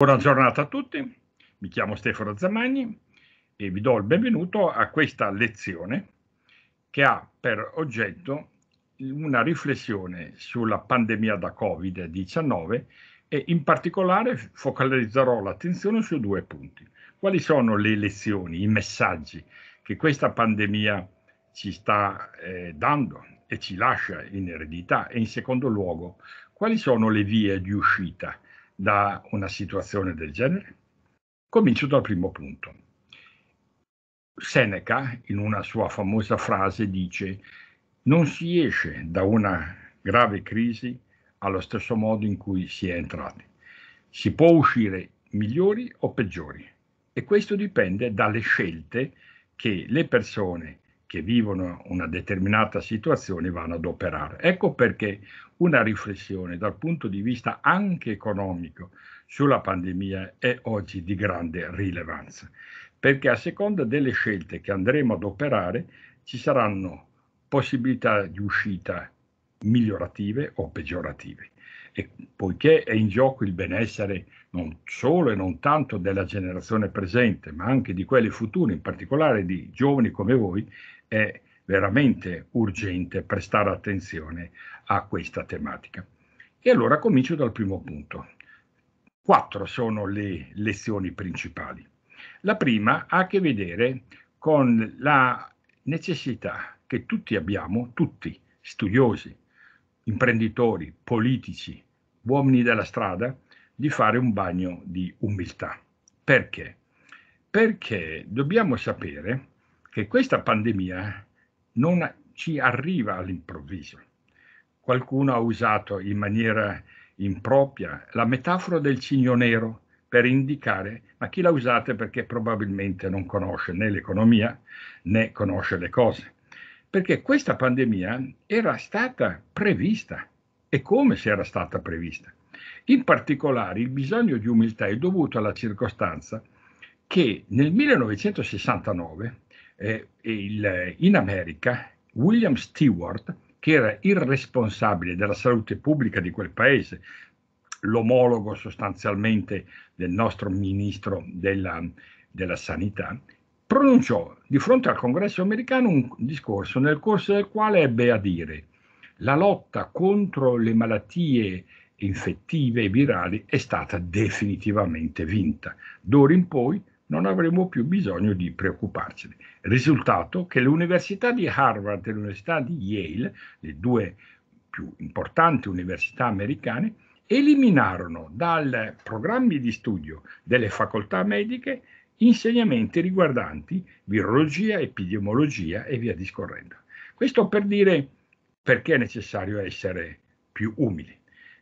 Buona giornata a tutti, mi chiamo Stefano Zamagni e vi do il benvenuto a questa lezione che ha per oggetto una riflessione sulla pandemia da Covid-19 e in particolare focalizzerò l'attenzione su due punti. Quali sono le lezioni, i messaggi che questa pandemia ci sta eh, dando e ci lascia in eredità e in secondo luogo quali sono le vie di uscita da una situazione del genere? Comincio dal primo punto. Seneca, in una sua famosa frase, dice non si esce da una grave crisi allo stesso modo in cui si è entrati. Si può uscire migliori o peggiori e questo dipende dalle scelte che le persone che vivono una determinata situazione vanno ad operare. Ecco perché una riflessione dal punto di vista anche economico sulla pandemia è oggi di grande rilevanza, perché a seconda delle scelte che andremo ad operare ci saranno possibilità di uscita migliorative o peggiorative. E poiché è in gioco il benessere non solo e non tanto della generazione presente, ma anche di quelle future, in particolare di giovani come voi, è veramente urgente prestare attenzione a questa tematica. E allora comincio dal primo punto. Quattro sono le lezioni principali. La prima ha a che vedere con la necessità che tutti abbiamo, tutti, studiosi, imprenditori, politici, uomini della strada, di fare un bagno di umiltà. Perché? Perché dobbiamo sapere che questa pandemia eh, non ci arriva all'improvviso. Qualcuno ha usato in maniera impropria la metafora del cigno nero per indicare, ma chi la usate perché probabilmente non conosce né l'economia né conosce le cose. Perché questa pandemia era stata prevista e come se era stata prevista. In particolare il bisogno di umiltà è dovuto alla circostanza che nel 1969 eh, il, in America William Stewart, che era il responsabile della salute pubblica di quel paese, l'omologo sostanzialmente del nostro ministro della, della sanità, pronunciò di fronte al congresso americano un discorso nel corso del quale ebbe a dire la lotta contro le malattie infettive e virali è stata definitivamente vinta. D'ora in poi non avremo più bisogno di preoccuparcene. Risultato che l'Università di Harvard e l'Università di Yale, le due più importanti università americane, eliminarono dal programmi di studio delle facoltà mediche insegnamenti riguardanti virologia, epidemiologia e via discorrendo. Questo per dire perché è necessario essere più umili.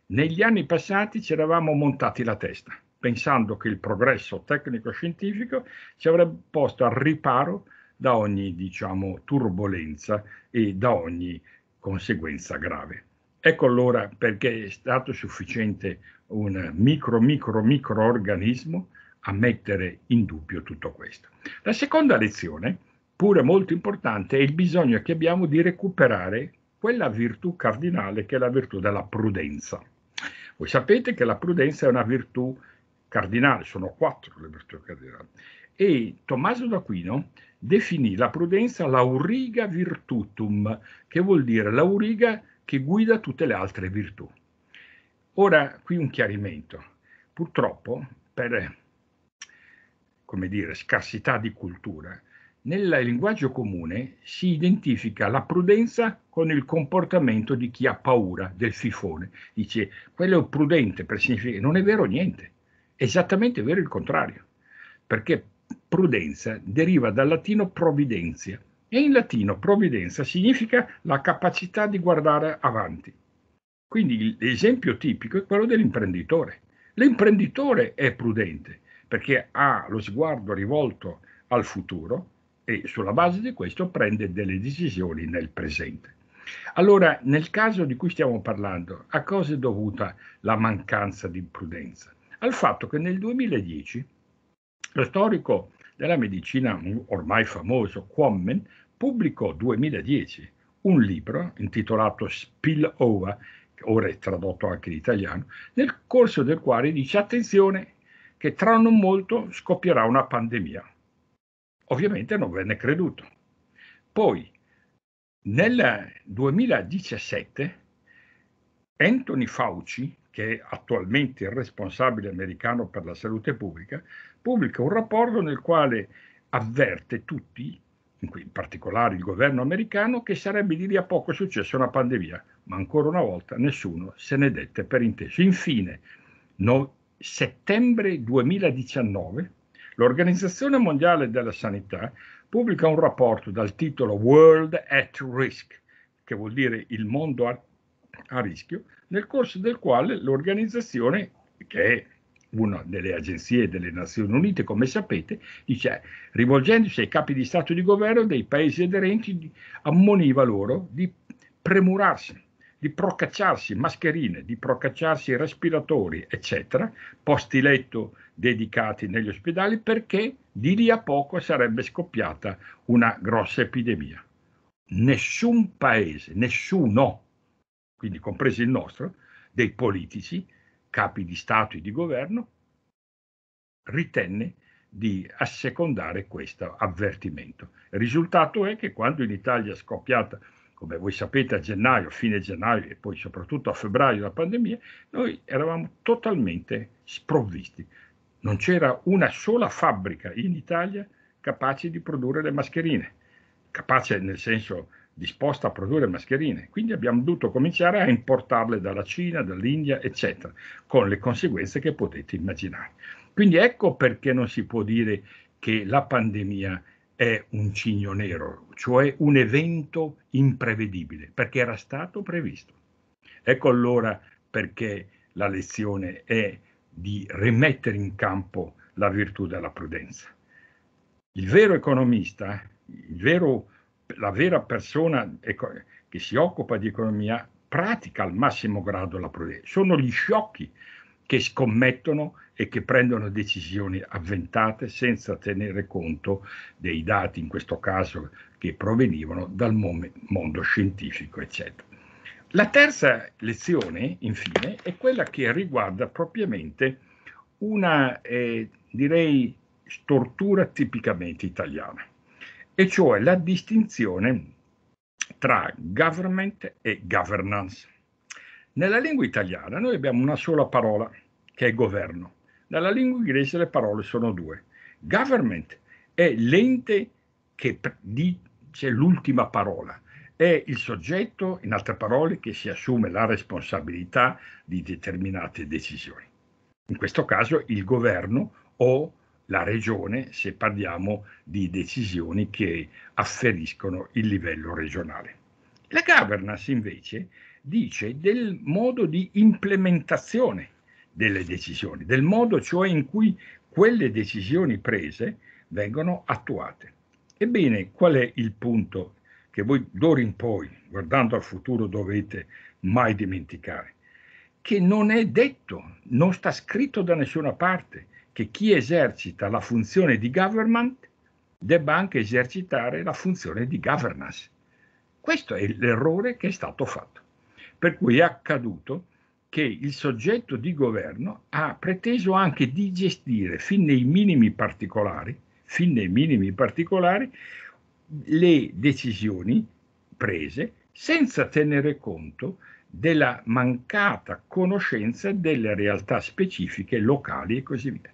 Negli anni passati ci eravamo montati la testa pensando che il progresso tecnico-scientifico ci avrebbe posto al riparo da ogni diciamo, turbolenza e da ogni conseguenza grave. Ecco allora perché è stato sufficiente un micro, micro, microorganismo a mettere in dubbio tutto questo. La seconda lezione, pure molto importante, è il bisogno che abbiamo di recuperare quella virtù cardinale che è la virtù della prudenza. Voi sapete che la prudenza è una virtù cardinali, sono quattro le virtù cardinali, e Tommaso d'Aquino definì la prudenza l'auriga virtutum, che vuol dire l'auriga che guida tutte le altre virtù. Ora, qui un chiarimento. Purtroppo, per come dire, scarsità di cultura, nel linguaggio comune si identifica la prudenza con il comportamento di chi ha paura del fifone. Dice, quello è prudente, per significare, non è vero niente. Esattamente vero il contrario, perché prudenza deriva dal latino providenza e in latino provvidenza significa la capacità di guardare avanti. Quindi l'esempio tipico è quello dell'imprenditore. L'imprenditore è prudente perché ha lo sguardo rivolto al futuro e sulla base di questo prende delle decisioni nel presente. Allora, nel caso di cui stiamo parlando, a cosa è dovuta la mancanza di prudenza? al fatto che nel 2010 lo storico della medicina ormai famoso Quammen pubblicò 2010 un libro intitolato Spillover, ora è tradotto anche in italiano, nel corso del quale dice attenzione che tra non molto scoppierà una pandemia. Ovviamente non venne creduto. Poi nel 2017 Anthony Fauci che è attualmente il responsabile americano per la salute pubblica, pubblica un rapporto nel quale avverte tutti, in particolare il governo americano, che sarebbe di lì a poco successa una pandemia, ma ancora una volta nessuno se ne dette per inteso. Infine, no, settembre 2019, l'Organizzazione Mondiale della Sanità pubblica un rapporto dal titolo World at Risk, che vuol dire il mondo a, a rischio, nel corso del quale l'organizzazione, che è una delle agenzie delle Nazioni Unite, come sapete, dice, rivolgendosi ai capi di Stato e di governo dei paesi aderenti, ammoniva loro di premurarsi, di procacciarsi mascherine, di procacciarsi respiratori, eccetera, posti letto dedicati negli ospedali, perché di lì a poco sarebbe scoppiata una grossa epidemia. Nessun paese, nessuno quindi compreso il nostro, dei politici, capi di Stato e di governo, ritenne di assecondare questo avvertimento. Il risultato è che quando in Italia è scoppiata, come voi sapete, a gennaio, fine gennaio e poi soprattutto a febbraio la pandemia, noi eravamo totalmente sprovvisti. Non c'era una sola fabbrica in Italia capace di produrre le mascherine, capace nel senso disposta a produrre mascherine, quindi abbiamo dovuto cominciare a importarle dalla Cina, dall'India, eccetera, con le conseguenze che potete immaginare. Quindi ecco perché non si può dire che la pandemia è un cigno nero, cioè un evento imprevedibile, perché era stato previsto. Ecco allora perché la lezione è di rimettere in campo la virtù della prudenza. Il vero economista, il vero la vera persona che si occupa di economia pratica al massimo grado la prudenza. Sono gli sciocchi che scommettono e che prendono decisioni avventate senza tenere conto dei dati, in questo caso, che provenivano dal mondo scientifico, eccetera. La terza lezione, infine, è quella che riguarda propriamente una, eh, direi, stortura tipicamente italiana e cioè la distinzione tra government e governance. Nella lingua italiana noi abbiamo una sola parola, che è governo. Nella lingua inglese le parole sono due. Government è l'ente che dice l'ultima parola, è il soggetto, in altre parole, che si assume la responsabilità di determinate decisioni. In questo caso il governo o la regione se parliamo di decisioni che afferiscono il livello regionale. La governance invece dice del modo di implementazione delle decisioni, del modo cioè in cui quelle decisioni prese vengono attuate. Ebbene, qual è il punto che voi d'ora in poi, guardando al futuro, dovete mai dimenticare? Che non è detto, non sta scritto da nessuna parte, che chi esercita la funzione di government debba anche esercitare la funzione di governance. Questo è l'errore che è stato fatto. Per cui è accaduto che il soggetto di governo ha preteso anche di gestire fin nei minimi particolari, fin nei minimi particolari le decisioni prese senza tenere conto della mancata conoscenza delle realtà specifiche, locali e così via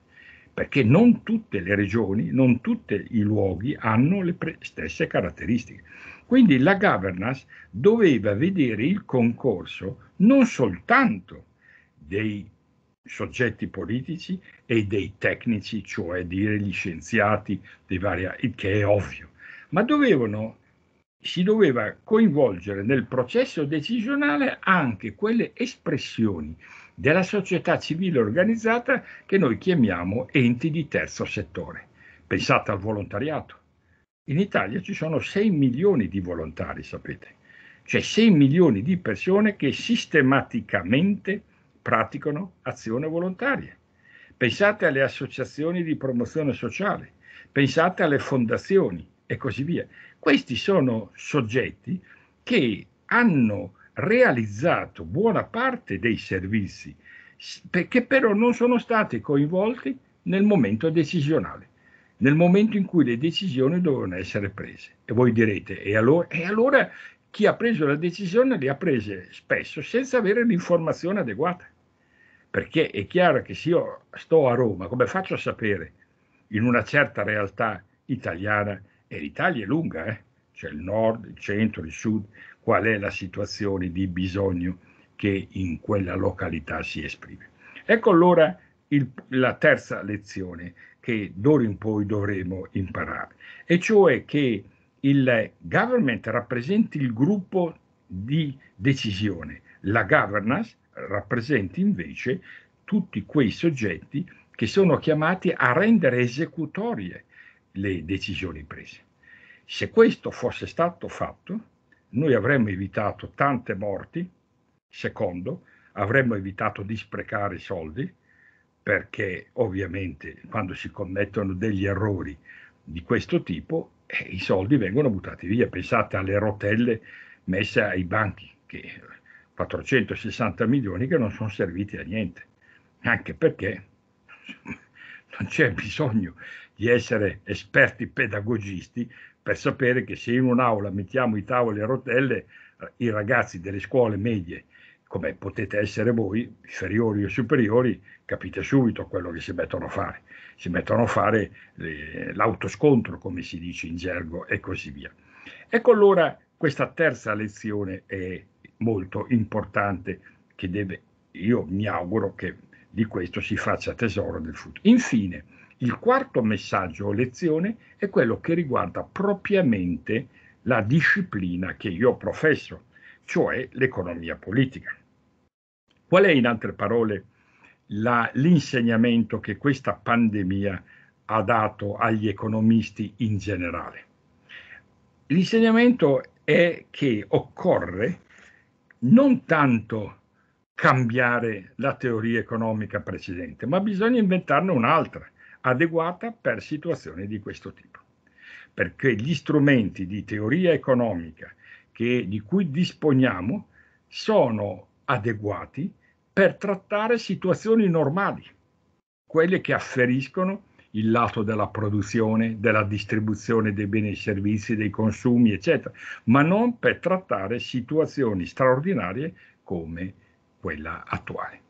perché non tutte le regioni, non tutti i luoghi hanno le pre- stesse caratteristiche. Quindi la governance doveva vedere il concorso non soltanto dei soggetti politici e dei tecnici, cioè dire gli scienziati, vari, che è ovvio, ma dovevano, si doveva coinvolgere nel processo decisionale anche quelle espressioni della società civile organizzata che noi chiamiamo enti di terzo settore. Pensate al volontariato. In Italia ci sono 6 milioni di volontari, sapete, cioè 6 milioni di persone che sistematicamente praticano azione volontaria. Pensate alle associazioni di promozione sociale, pensate alle fondazioni e così via. Questi sono soggetti che hanno realizzato buona parte dei servizi che però non sono stati coinvolti nel momento decisionale, nel momento in cui le decisioni dovevano essere prese. E voi direte, e allora, e allora chi ha preso la decisione le ha prese spesso senza avere l'informazione adeguata. Perché è chiaro che se io sto a Roma, come faccio a sapere in una certa realtà italiana, e l'Italia è lunga, eh? cioè il nord, il centro, il sud, qual è la situazione di bisogno che in quella località si esprime. Ecco allora il, la terza lezione che d'ora in poi dovremo imparare, e cioè che il government rappresenta il gruppo di decisione, la governance rappresenta invece tutti quei soggetti che sono chiamati a rendere esecutorie le decisioni prese. Se questo fosse stato fatto, noi avremmo evitato tante morti, secondo, avremmo evitato di sprecare soldi, perché ovviamente quando si commettono degli errori di questo tipo, eh, i soldi vengono buttati via. Pensate alle rotelle messe ai banchi, che 460 milioni che non sono serviti a niente, anche perché non c'è bisogno di essere esperti pedagogisti per sapere che se in un'aula mettiamo i tavoli a rotelle, eh, i ragazzi delle scuole medie, come potete essere voi, inferiori o superiori, capite subito quello che si mettono a fare. Si mettono a fare le, eh, l'autoscontro, come si dice in gergo, e così via. Ecco allora questa terza lezione è molto importante che deve, io mi auguro che di questo si faccia tesoro nel futuro. Infine, il quarto messaggio o lezione è quello che riguarda propriamente la disciplina che io professo, cioè l'economia politica. Qual è in altre parole la, l'insegnamento che questa pandemia ha dato agli economisti in generale? L'insegnamento è che occorre non tanto cambiare la teoria economica precedente, ma bisogna inventarne un'altra adeguata per situazioni di questo tipo, perché gli strumenti di teoria economica che, di cui disponiamo sono adeguati per trattare situazioni normali, quelle che afferiscono il lato della produzione, della distribuzione dei beni e servizi, dei consumi, eccetera, ma non per trattare situazioni straordinarie come quella attuale.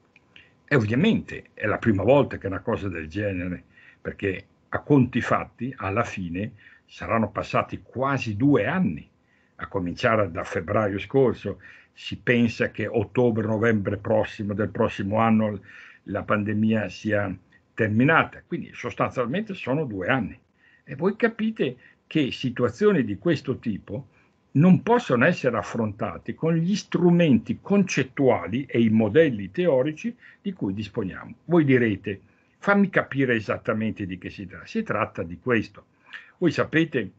E ovviamente è la prima volta che una cosa del genere perché a conti fatti, alla fine, saranno passati quasi due anni, a cominciare da febbraio scorso, si pensa che ottobre-novembre prossimo del prossimo anno la pandemia sia terminata, quindi sostanzialmente sono due anni. E voi capite che situazioni di questo tipo non possono essere affrontate con gli strumenti concettuali e i modelli teorici di cui disponiamo. Voi direte, Fammi capire esattamente di che si tratta. Si tratta di questo. Voi sapete,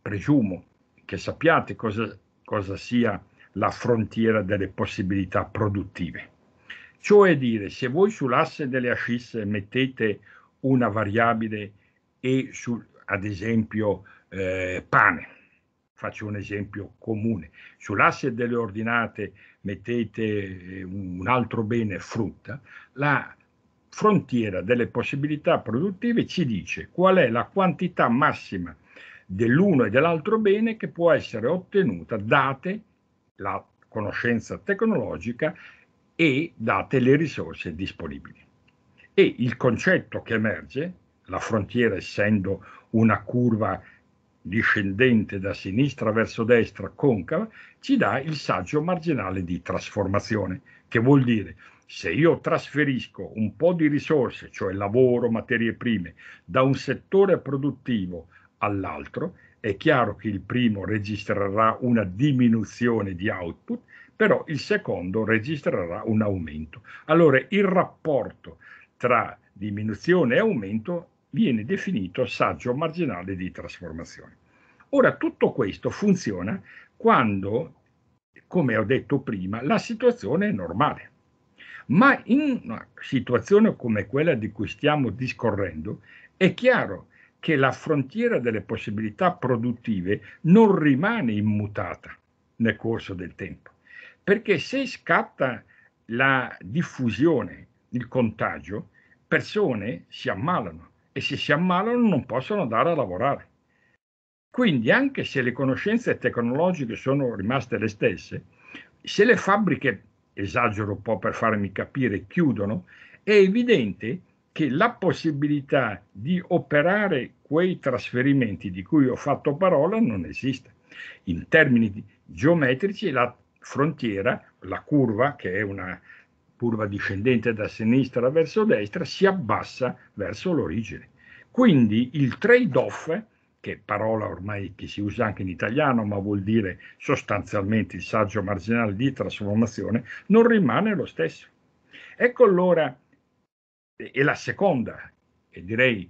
presumo, che sappiate cosa, cosa sia la frontiera delle possibilità produttive. Cioè dire, se voi sull'asse delle ascisse mettete una variabile e su, ad esempio eh, pane, faccio un esempio comune, sull'asse delle ordinate mettete eh, un altro bene frutta, la frontiera delle possibilità produttive ci dice qual è la quantità massima dell'uno e dell'altro bene che può essere ottenuta date la conoscenza tecnologica e date le risorse disponibili. E il concetto che emerge, la frontiera essendo una curva discendente da sinistra verso destra concava, ci dà il saggio marginale di trasformazione, che vuol dire se io trasferisco un po' di risorse, cioè lavoro, materie prime, da un settore produttivo all'altro, è chiaro che il primo registrerà una diminuzione di output, però il secondo registrerà un aumento. Allora il rapporto tra diminuzione e aumento viene definito saggio marginale di trasformazione. Ora tutto questo funziona quando, come ho detto prima, la situazione è normale. Ma in una situazione come quella di cui stiamo discorrendo, è chiaro che la frontiera delle possibilità produttive non rimane immutata nel corso del tempo, perché se scatta la diffusione, il contagio, persone si ammalano e se si ammalano non possono andare a lavorare. Quindi anche se le conoscenze tecnologiche sono rimaste le stesse, se le fabbriche esagero un po' per farmi capire, chiudono, è evidente che la possibilità di operare quei trasferimenti di cui ho fatto parola non esiste. In termini geometrici la frontiera, la curva, che è una curva discendente da sinistra verso destra, si abbassa verso l'origine. Quindi il trade-off che parola ormai che si usa anche in italiano, ma vuol dire sostanzialmente il saggio marginale di trasformazione, non rimane lo stesso. Ecco allora, e la seconda, e direi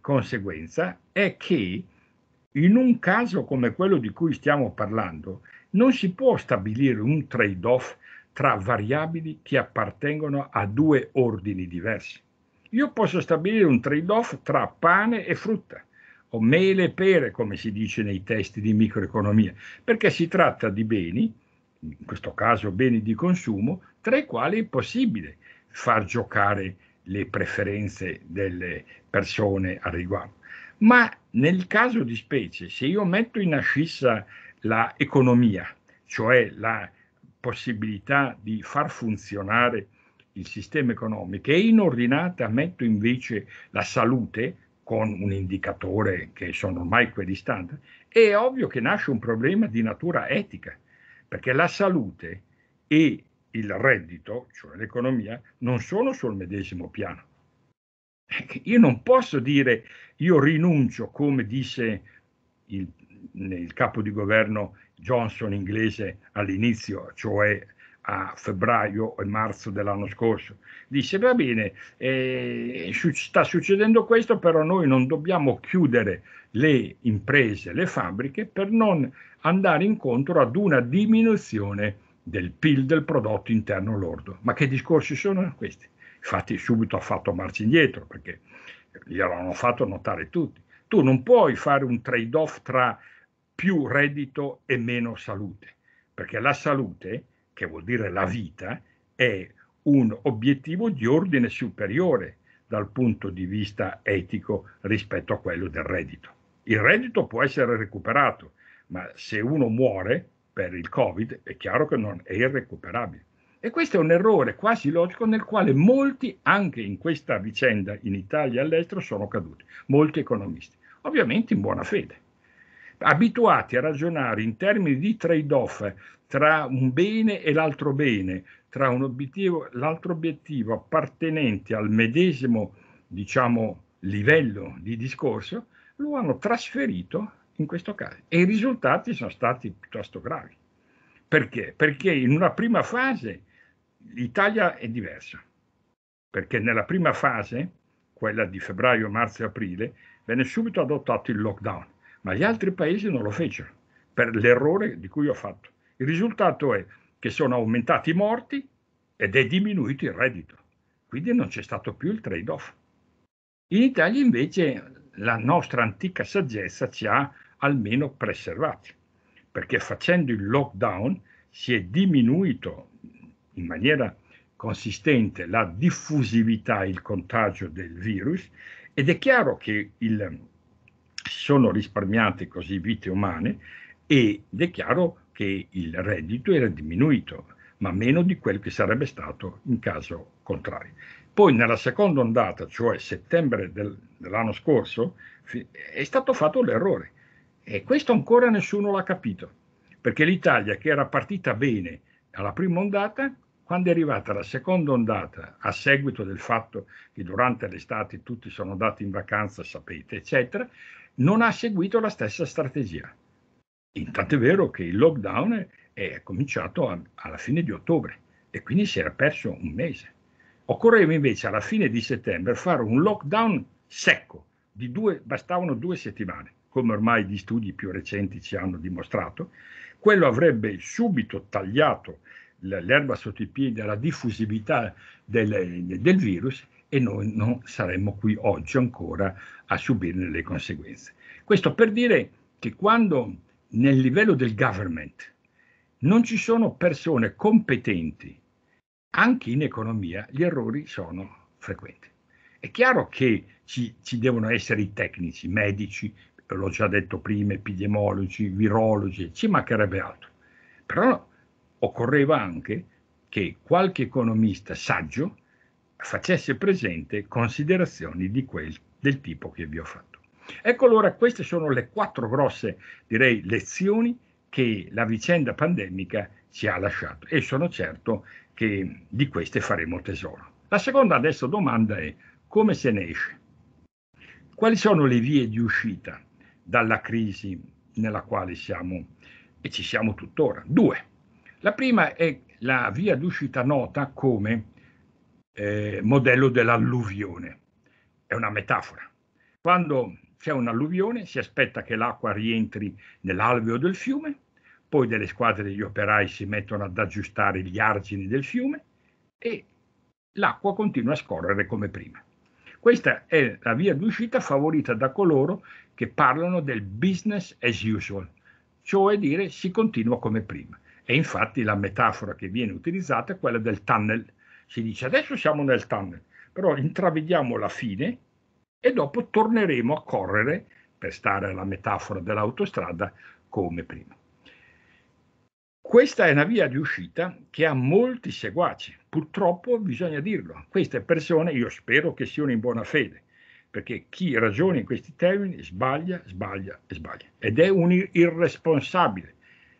conseguenza, è che in un caso come quello di cui stiamo parlando, non si può stabilire un trade-off tra variabili che appartengono a due ordini diversi. Io posso stabilire un trade-off tra pane e frutta, o mele e pere, come si dice nei testi di microeconomia, perché si tratta di beni, in questo caso beni di consumo, tra i quali è possibile far giocare le preferenze delle persone al riguardo. Ma nel caso di specie, se io metto in ascissa l'economia, cioè la possibilità di far funzionare il sistema economico e in ordinata metto invece la salute, con un indicatore che sono ormai quelli standard, è ovvio che nasce un problema di natura etica, perché la salute e il reddito, cioè l'economia, non sono sul medesimo piano. Eh, io non posso dire io rinuncio, come disse il, il capo di governo Johnson inglese all'inizio, cioè a febbraio e marzo dell'anno scorso. Disse va bene, eh, sta succedendo questo, però noi non dobbiamo chiudere le imprese, le fabbriche, per non andare incontro ad una diminuzione del PIL, del prodotto interno lordo. Ma che discorsi sono questi? Infatti subito ha fatto marcia indietro, perché gliel'hanno fatto notare tutti. Tu non puoi fare un trade-off tra più reddito e meno salute, perché la salute È che vuol dire la vita, è un obiettivo di ordine superiore dal punto di vista etico rispetto a quello del reddito. Il reddito può essere recuperato, ma se uno muore per il Covid è chiaro che non è irrecuperabile. E questo è un errore quasi logico nel quale molti, anche in questa vicenda in Italia e all'estero, sono caduti, molti economisti, ovviamente in buona fede abituati a ragionare in termini di trade-off tra un bene e l'altro bene, tra un obiettivo, l'altro obiettivo appartenenti al medesimo diciamo, livello di discorso, lo hanno trasferito in questo caso e i risultati sono stati piuttosto gravi. Perché? Perché in una prima fase l'Italia è diversa, perché nella prima fase, quella di febbraio, marzo e aprile, venne subito adottato il lockdown ma gli altri paesi non lo fecero per l'errore di cui ho fatto. Il risultato è che sono aumentati i morti ed è diminuito il reddito, quindi non c'è stato più il trade-off. In Italia invece la nostra antica saggezza ci ha almeno preservati, perché facendo il lockdown si è diminuito in maniera consistente la diffusività il contagio del virus ed è chiaro che il, si sono risparmiate così vite umane ed è chiaro che il reddito era diminuito, ma meno di quel che sarebbe stato in caso contrario. Poi nella seconda ondata, cioè settembre del, dell'anno scorso, è stato fatto l'errore e questo ancora nessuno l'ha capito, perché l'Italia che era partita bene alla prima ondata, quando è arrivata la seconda ondata, a seguito del fatto che durante l'estate tutti sono andati in vacanza, sapete, eccetera, non ha seguito la stessa strategia. Intanto è vero che il lockdown è cominciato a, alla fine di ottobre e quindi si era perso un mese. Occorreva invece alla fine di settembre fare un lockdown secco, due, bastavano due settimane, come ormai gli studi più recenti ci hanno dimostrato, quello avrebbe subito tagliato l'erba sotto i piedi alla diffusività del, del virus e noi non saremmo qui oggi ancora a subirne le conseguenze. Questo per dire che quando nel livello del government non ci sono persone competenti, anche in economia gli errori sono frequenti. È chiaro che ci, ci devono essere i tecnici, medici, l'ho già detto prima, epidemiologi, virologi, ci mancherebbe altro. Però occorreva anche che qualche economista saggio facesse presente considerazioni di quel, del tipo che vi ho fatto. Ecco allora queste sono le quattro grosse, direi, lezioni che la vicenda pandemica ci ha lasciato e sono certo che di queste faremo tesoro. La seconda adesso domanda è come se ne esce? Quali sono le vie di uscita dalla crisi nella quale siamo e ci siamo tuttora? Due. La prima è la via d'uscita nota come eh, modello dell'alluvione. È una metafora. Quando c'è un'alluvione si aspetta che l'acqua rientri nell'alveo del fiume, poi delle squadre degli operai si mettono ad aggiustare gli argini del fiume e l'acqua continua a scorrere come prima. Questa è la via d'uscita favorita da coloro che parlano del business as usual, cioè dire si continua come prima. E infatti la metafora che viene utilizzata è quella del tunnel si dice adesso siamo nel tunnel, però intravediamo la fine e dopo torneremo a correre, per stare alla metafora dell'autostrada, come prima. Questa è una via di uscita che ha molti seguaci, purtroppo bisogna dirlo. Queste persone, io spero che siano in buona fede, perché chi ragiona in questi termini sbaglia, sbaglia e sbaglia. Ed è un irresponsabile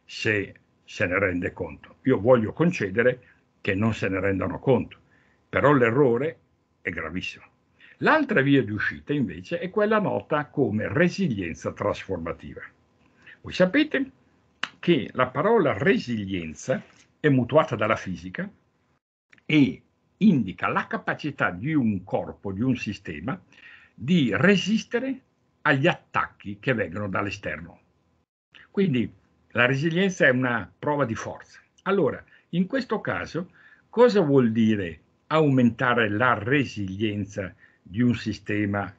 se se ne rende conto. Io voglio concedere che non se ne rendano conto, però l'errore è gravissimo. L'altra via di uscita invece è quella nota come resilienza trasformativa. Voi sapete che la parola resilienza è mutuata dalla fisica e indica la capacità di un corpo, di un sistema, di resistere agli attacchi che vengono dall'esterno. Quindi la resilienza è una prova di forza. Allora, in questo caso, cosa vuol dire aumentare la resilienza di un sistema,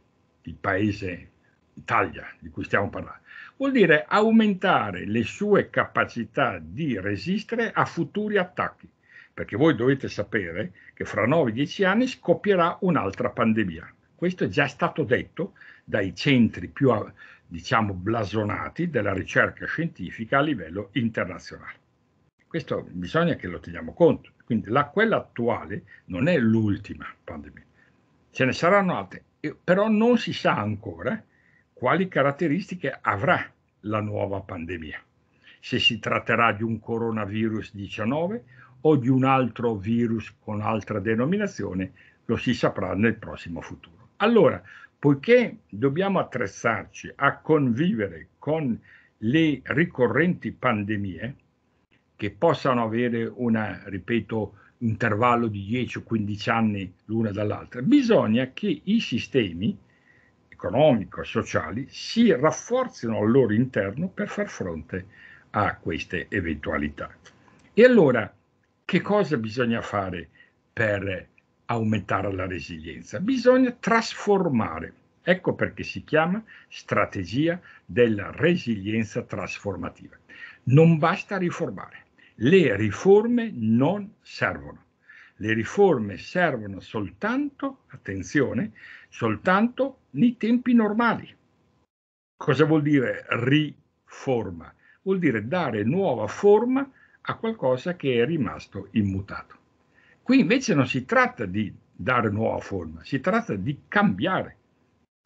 il paese Italia di cui stiamo parlando? Vuol dire aumentare le sue capacità di resistere a futuri attacchi, perché voi dovete sapere che fra 9-10 anni scoppierà un'altra pandemia. Questo è già stato detto dai centri più, diciamo, blasonati della ricerca scientifica a livello internazionale. Questo bisogna che lo teniamo conto. Quindi la, quella attuale non è l'ultima pandemia, ce ne saranno altre, però non si sa ancora quali caratteristiche avrà la nuova pandemia, se si tratterà di un coronavirus 19 o di un altro virus con altra denominazione, lo si saprà nel prossimo futuro. Allora, poiché dobbiamo attrezzarci a convivere con le ricorrenti pandemie, che possano avere un, ripeto, intervallo di 10 o 15 anni l'una dall'altra, bisogna che i sistemi economico e sociali si rafforzino al loro interno per far fronte a queste eventualità. E allora che cosa bisogna fare per aumentare la resilienza? Bisogna trasformare. Ecco perché si chiama strategia della resilienza trasformativa. Non basta riformare. Le riforme non servono. Le riforme servono soltanto, attenzione, soltanto nei tempi normali. Cosa vuol dire riforma? Vuol dire dare nuova forma a qualcosa che è rimasto immutato. Qui invece non si tratta di dare nuova forma, si tratta di cambiare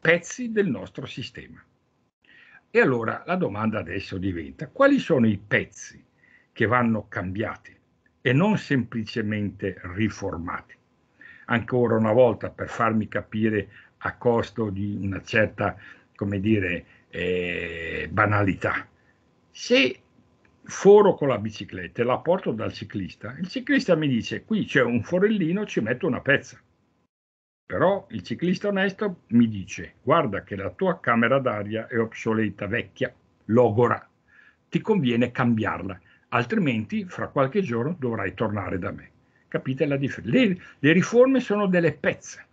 pezzi del nostro sistema. E allora la domanda adesso diventa quali sono i pezzi che vanno cambiati e non semplicemente riformati. Ancora una volta, per farmi capire a costo di una certa, come dire, eh, banalità, se foro con la bicicletta e la porto dal ciclista, il ciclista mi dice qui c'è un forellino, ci metto una pezza. Però il ciclista onesto mi dice guarda che la tua camera d'aria è obsoleta, vecchia, logora, ti conviene cambiarla altrimenti fra qualche giorno dovrai tornare da me. Capite la differenza? Le, le riforme sono delle pezze,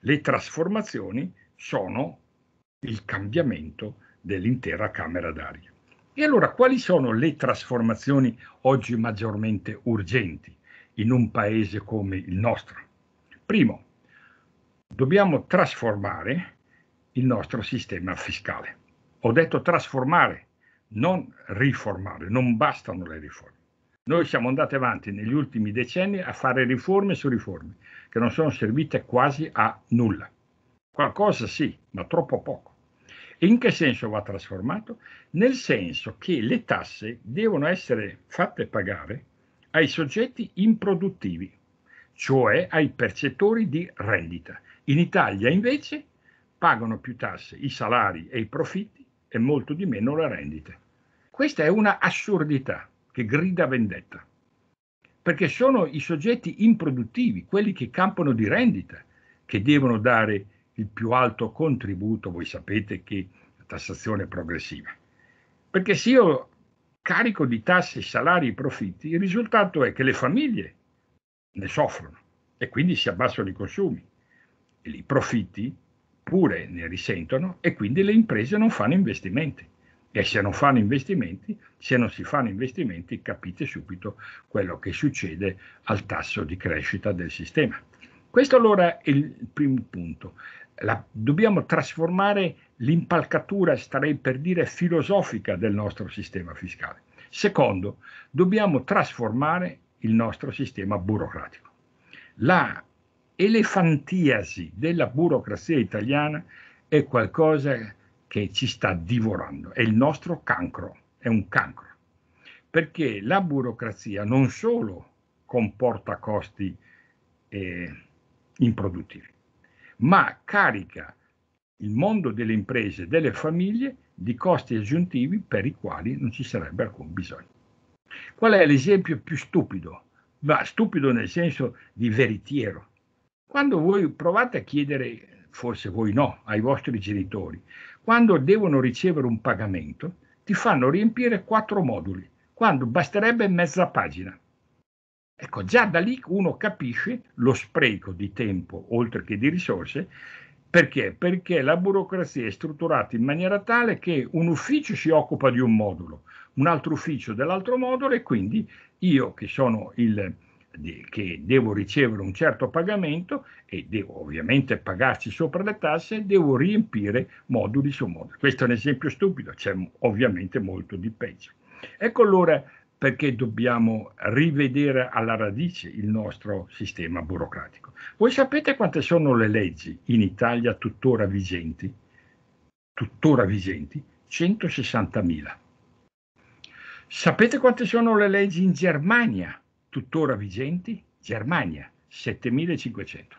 le trasformazioni sono il cambiamento dell'intera camera d'aria. E allora quali sono le trasformazioni oggi maggiormente urgenti in un paese come il nostro? Primo, dobbiamo trasformare il nostro sistema fiscale. Ho detto trasformare, non riformare, non bastano le riforme. Noi siamo andati avanti negli ultimi decenni a fare riforme su riforme che non sono servite quasi a nulla. Qualcosa sì, ma troppo poco. In che senso va trasformato? Nel senso che le tasse devono essere fatte pagare ai soggetti improduttivi, cioè ai percettori di rendita. In Italia invece pagano più tasse i salari e i profitti e molto di meno le rendite. Questa è una assurdità che grida vendetta, perché sono i soggetti improduttivi, quelli che campano di rendita, che devono dare il più alto contributo, voi sapete che la tassazione è progressiva. Perché se io carico di tasse, salari e profitti, il risultato è che le famiglie ne soffrono e quindi si abbassano i consumi. E I profitti oppure ne risentono e quindi le imprese non fanno investimenti. E se non fanno investimenti, se non si fanno investimenti, capite subito quello che succede al tasso di crescita del sistema. Questo allora è il primo punto. La, dobbiamo trasformare l'impalcatura, starei per dire, filosofica del nostro sistema fiscale. Secondo, dobbiamo trasformare il nostro sistema burocratico. La elefantiasi della burocrazia italiana è qualcosa che ci sta divorando, è il nostro cancro, è un cancro, perché la burocrazia non solo comporta costi eh, improduttivi, ma carica il mondo delle imprese e delle famiglie di costi aggiuntivi per i quali non ci sarebbe alcun bisogno. Qual è l'esempio più stupido? Ma stupido nel senso di veritiero. Quando voi provate a chiedere, forse voi no, ai vostri genitori, quando devono ricevere un pagamento, ti fanno riempire quattro moduli, quando basterebbe mezza pagina. Ecco, già da lì uno capisce lo spreco di tempo, oltre che di risorse, perché? Perché la burocrazia è strutturata in maniera tale che un ufficio si occupa di un modulo, un altro ufficio dell'altro modulo e quindi io che sono il che devo ricevere un certo pagamento e devo ovviamente pagarci sopra le tasse, devo riempire moduli su moduli. Questo è un esempio stupido, c'è ovviamente molto di peggio. Ecco allora perché dobbiamo rivedere alla radice il nostro sistema burocratico. Voi sapete quante sono le leggi in Italia tuttora vigenti? Tuttora vigenti? 160.000. Sapete quante sono le leggi in Germania? tuttora vigenti, Germania 7500.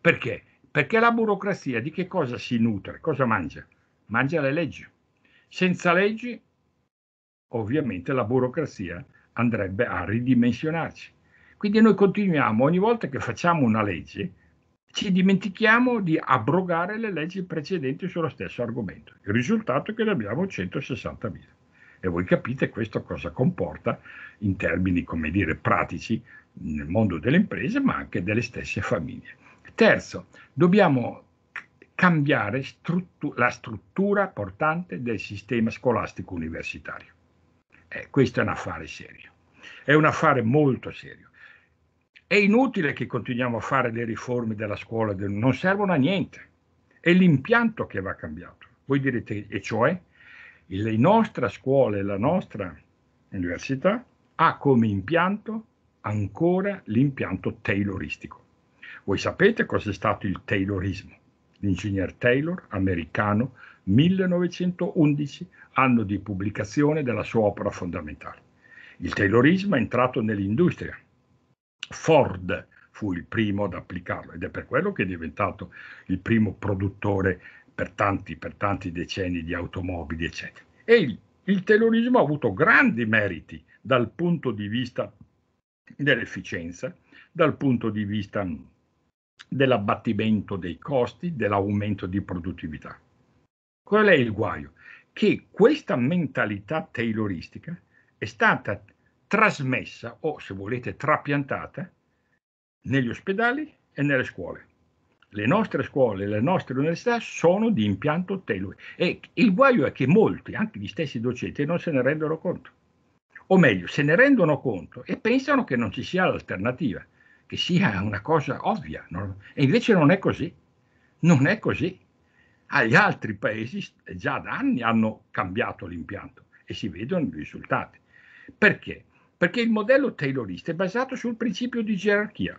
Perché? Perché la burocrazia di che cosa si nutre? Cosa mangia? Mangia le leggi. Senza leggi, ovviamente, la burocrazia andrebbe a ridimensionarci. Quindi noi continuiamo, ogni volta che facciamo una legge, ci dimentichiamo di abrogare le leggi precedenti sullo stesso argomento. Il risultato è che ne abbiamo 160.000. E voi capite questo cosa comporta in termini, come dire, pratici nel mondo delle imprese, ma anche delle stesse famiglie. Terzo, dobbiamo cambiare struttu- la struttura portante del sistema scolastico universitario. Eh, questo è un affare serio, è un affare molto serio. È inutile che continuiamo a fare le riforme della scuola, non servono a niente. È l'impianto che va cambiato. Voi direte, e cioè? la nostra scuola e la nostra università ha come impianto ancora l'impianto tayloristico. Voi sapete cos'è stato il taylorismo? L'ingegner Taylor, americano, 1911, anno di pubblicazione della sua opera fondamentale. Il taylorismo è entrato nell'industria. Ford fu il primo ad applicarlo ed è per quello che è diventato il primo produttore per tanti, per tanti decenni di automobili, eccetera. E il, il terrorismo ha avuto grandi meriti dal punto di vista dell'efficienza, dal punto di vista dell'abbattimento dei costi, dell'aumento di produttività. Qual è il guaio? Che questa mentalità tayloristica è stata trasmessa o, se volete, trapiantata negli ospedali e nelle scuole le nostre scuole, le nostre università sono di impianto tenue e il guaio è che molti, anche gli stessi docenti, non se ne rendono conto. O meglio, se ne rendono conto e pensano che non ci sia l'alternativa, che sia una cosa ovvia. No? E invece non è così. Non è così. Agli altri paesi eh, già da anni hanno cambiato l'impianto e si vedono i risultati. Perché? Perché il modello taylorista è basato sul principio di gerarchia,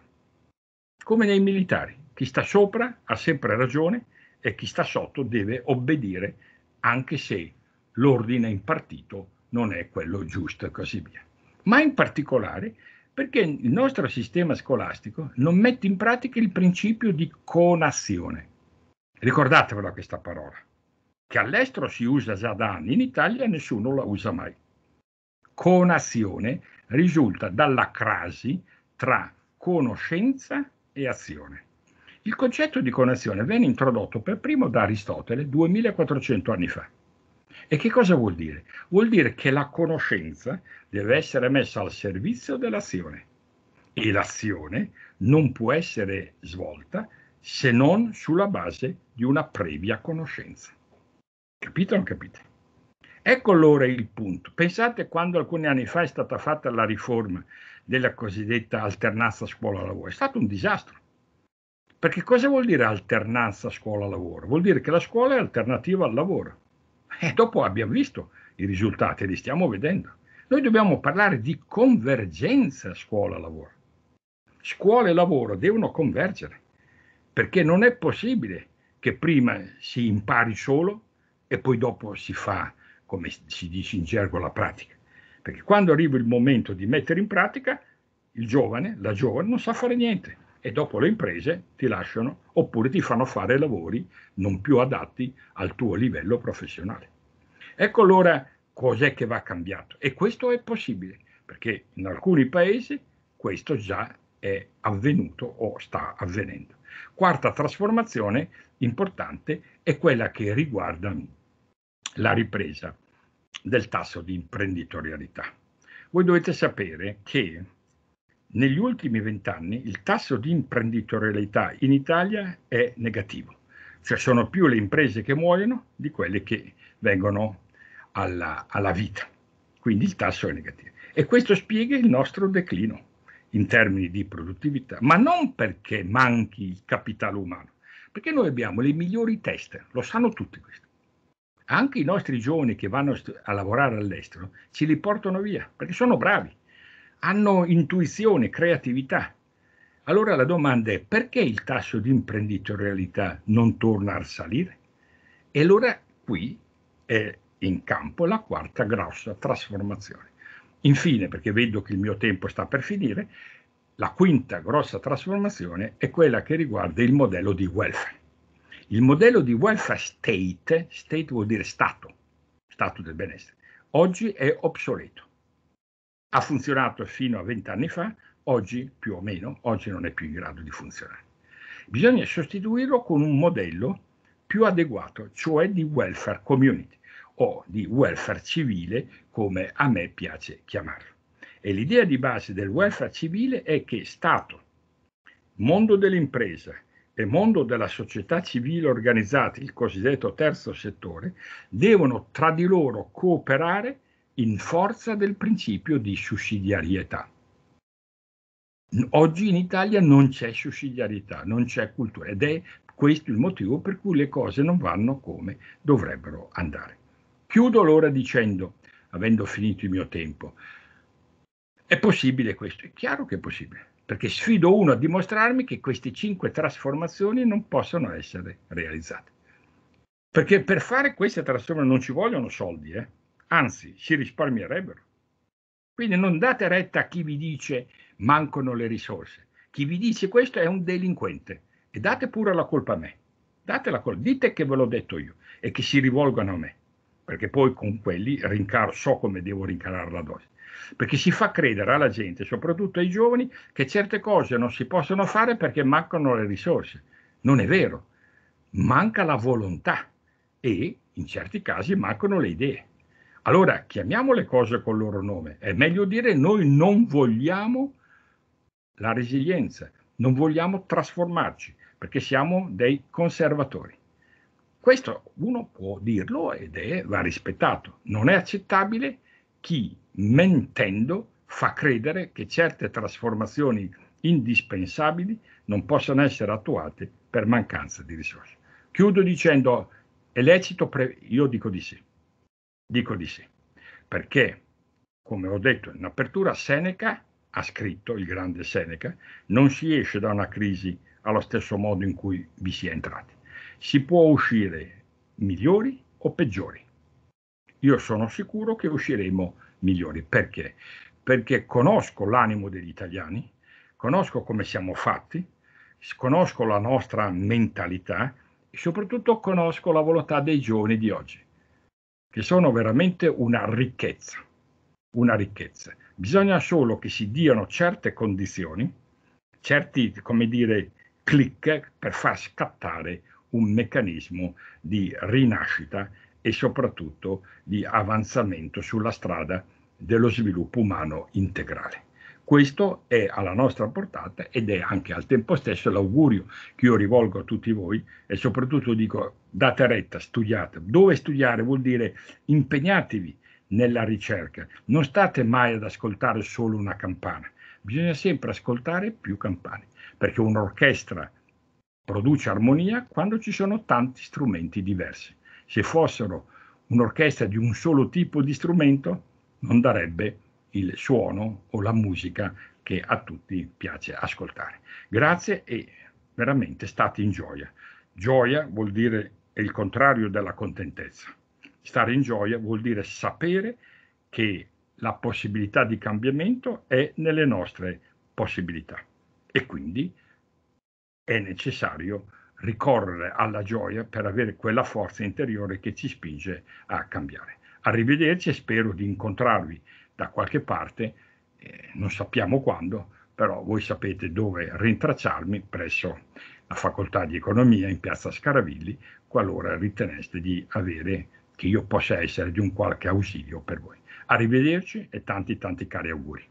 come nei militari chi sta sopra ha sempre ragione e chi sta sotto deve obbedire anche se l'ordine impartito non è quello giusto e così via. Ma in particolare perché il nostro sistema scolastico non mette in pratica il principio di conazione. Ricordatevela questa parola, che all'estero si usa già da anni, in Italia nessuno la usa mai. Conazione risulta dalla crasi tra conoscenza e azione. Il concetto di conazione venne introdotto per primo da Aristotele 2400 anni fa. E che cosa vuol dire? Vuol dire che la conoscenza deve essere messa al servizio dell'azione e l'azione non può essere svolta se non sulla base di una previa conoscenza. Capito o non capite? Ecco allora il punto. Pensate quando alcuni anni fa è stata fatta la riforma della cosiddetta alternanza scuola-lavoro. È stato un disastro. Perché cosa vuol dire alternanza scuola-lavoro? Vuol dire che la scuola è alternativa al lavoro. E dopo abbiamo visto i risultati, li stiamo vedendo. Noi dobbiamo parlare di convergenza scuola-lavoro. Scuola e lavoro devono convergere, perché non è possibile che prima si impari solo e poi dopo si fa, come si dice in gergo, la pratica. Perché quando arriva il momento di mettere in pratica, il giovane, la giovane, non sa fare niente e dopo le imprese ti lasciano oppure ti fanno fare lavori non più adatti al tuo livello professionale. Ecco allora cos'è che va cambiato e questo è possibile perché in alcuni paesi questo già è avvenuto o sta avvenendo. Quarta trasformazione importante è quella che riguarda la ripresa del tasso di imprenditorialità. Voi dovete sapere che negli ultimi vent'anni il tasso di imprenditorialità in Italia è negativo, cioè sono più le imprese che muoiono di quelle che vengono alla, alla vita, quindi il tasso è negativo. E questo spiega il nostro declino in termini di produttività, ma non perché manchi il capitale umano, perché noi abbiamo le migliori teste, lo sanno tutti questo. Anche i nostri giovani che vanno a lavorare all'estero ce li portano via, perché sono bravi, hanno intuizione, creatività. Allora la domanda è perché il tasso di imprenditorialità non torna a salire? E allora qui è in campo la quarta grossa trasformazione. Infine, perché vedo che il mio tempo sta per finire, la quinta grossa trasformazione è quella che riguarda il modello di welfare. Il modello di welfare state, state vuol dire Stato, Stato del benessere, oggi è obsoleto ha funzionato fino a vent'anni fa, oggi più o meno, oggi non è più in grado di funzionare. Bisogna sostituirlo con un modello più adeguato, cioè di welfare community o di welfare civile, come a me piace chiamarlo. E l'idea di base del welfare civile è che Stato, mondo dell'impresa e mondo della società civile organizzata, il cosiddetto terzo settore, devono tra di loro cooperare in forza del principio di sussidiarietà. Oggi in Italia non c'è sussidiarietà, non c'è cultura ed è questo il motivo per cui le cose non vanno come dovrebbero andare. Chiudo allora dicendo, avendo finito il mio tempo, è possibile questo? È chiaro che è possibile, perché sfido uno a dimostrarmi che queste cinque trasformazioni non possono essere realizzate. Perché per fare queste trasformazioni non ci vogliono soldi, eh? anzi si risparmierebbero. Quindi non date retta a chi vi dice mancano le risorse, chi vi dice questo è un delinquente e date pure la colpa a me, date la colpa, dite che ve l'ho detto io e che si rivolgano a me, perché poi con quelli rincaro, so come devo rincarare la dose perché si fa credere alla gente, soprattutto ai giovani, che certe cose non si possono fare perché mancano le risorse. Non è vero, manca la volontà e in certi casi mancano le idee. Allora chiamiamo le cose col loro nome. È meglio dire noi non vogliamo la resilienza, non vogliamo trasformarci perché siamo dei conservatori. Questo uno può dirlo ed è, va rispettato. Non è accettabile chi mentendo fa credere che certe trasformazioni indispensabili non possano essere attuate per mancanza di risorse. Chiudo dicendo, è lecito, pre- io dico di sì. Dico di sì, perché, come ho detto in apertura, Seneca ha scritto, il grande Seneca, non si esce da una crisi allo stesso modo in cui vi si è entrati. Si può uscire migliori o peggiori. Io sono sicuro che usciremo migliori. Perché? Perché conosco l'animo degli italiani, conosco come siamo fatti, conosco la nostra mentalità e soprattutto conosco la volontà dei giovani di oggi che sono veramente una ricchezza, una ricchezza. Bisogna solo che si diano certe condizioni, certi, come dire, click per far scattare un meccanismo di rinascita e soprattutto di avanzamento sulla strada dello sviluppo umano integrale. Questo è alla nostra portata ed è anche al tempo stesso l'augurio che io rivolgo a tutti voi e soprattutto dico date retta, studiate. Dove studiare vuol dire impegnatevi nella ricerca, non state mai ad ascoltare solo una campana, bisogna sempre ascoltare più campane, perché un'orchestra produce armonia quando ci sono tanti strumenti diversi. Se fossero un'orchestra di un solo tipo di strumento, non darebbe il suono o la musica che a tutti piace ascoltare. Grazie e veramente state in gioia. Gioia vuol dire il contrario della contentezza. Stare in gioia vuol dire sapere che la possibilità di cambiamento è nelle nostre possibilità e quindi è necessario ricorrere alla gioia per avere quella forza interiore che ci spinge a cambiare. Arrivederci e spero di incontrarvi da qualche parte, eh, non sappiamo quando, però voi sapete dove rintracciarmi presso la facoltà di economia in piazza Scaravilli, qualora riteneste di avere che io possa essere di un qualche ausilio per voi. Arrivederci e tanti tanti cari auguri.